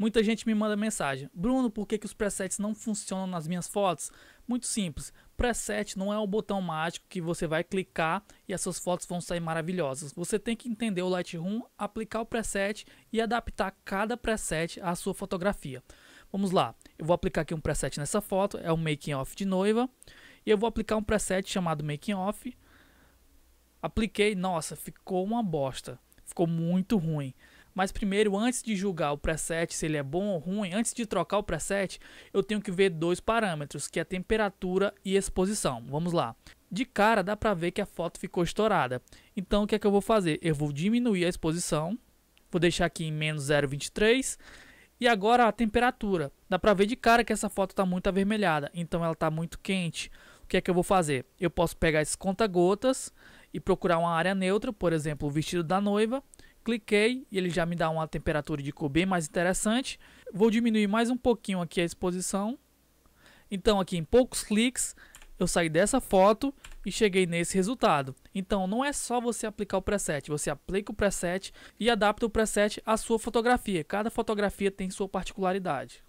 Muita gente me manda mensagem: Bruno, por que, que os presets não funcionam nas minhas fotos? Muito simples. Preset não é um botão mágico que você vai clicar e as suas fotos vão sair maravilhosas. Você tem que entender o Lightroom, aplicar o preset e adaptar cada preset à sua fotografia. Vamos lá, eu vou aplicar aqui um preset nessa foto, é o um Making Off de noiva. E eu vou aplicar um preset chamado Making Off. Apliquei, nossa, ficou uma bosta. Ficou muito ruim. Mas primeiro, antes de julgar o preset se ele é bom ou ruim, antes de trocar o preset, eu tenho que ver dois parâmetros, que é a temperatura e exposição. Vamos lá. De cara dá para ver que a foto ficou estourada. Então o que é que eu vou fazer? Eu vou diminuir a exposição, vou deixar aqui em menos 0,23 e agora a temperatura. Dá para ver de cara que essa foto está muito avermelhada, então ela está muito quente. O que é que eu vou fazer? Eu posso pegar esse conta-gotas e procurar uma área neutra, por exemplo, o vestido da noiva, cliquei e ele já me dá uma temperatura de cor bem mais interessante. Vou diminuir mais um pouquinho aqui a exposição. Então aqui em poucos cliques eu saí dessa foto e cheguei nesse resultado. Então não é só você aplicar o preset, você aplica o preset e adapta o preset à sua fotografia. Cada fotografia tem sua particularidade.